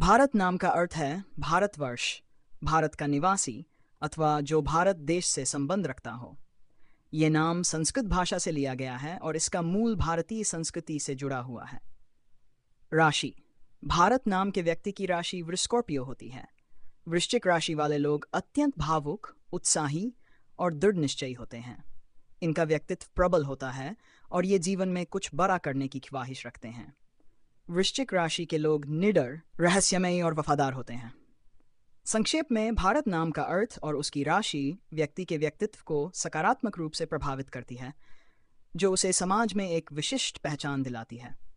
भारत नाम का अर्थ है भारतवर्ष भारत का निवासी अथवा जो भारत देश से संबंध रखता हो यह नाम संस्कृत भाषा से लिया गया है और इसका मूल भारतीय संस्कृति से जुड़ा हुआ है राशि भारत नाम के व्यक्ति की राशि वृस्कॉर्पियो होती है वृश्चिक राशि वाले लोग अत्यंत भावुक उत्साही और दृढ़ निश्चयी होते हैं इनका व्यक्तित्व प्रबल होता है और ये जीवन में कुछ बड़ा करने की ख्वाहिश रखते हैं वृश्चिक राशि के लोग निडर रहस्यमयी और वफादार होते हैं संक्षेप में भारत नाम का अर्थ और उसकी राशि व्यक्ति के व्यक्तित्व को सकारात्मक रूप से प्रभावित करती है जो उसे समाज में एक विशिष्ट पहचान दिलाती है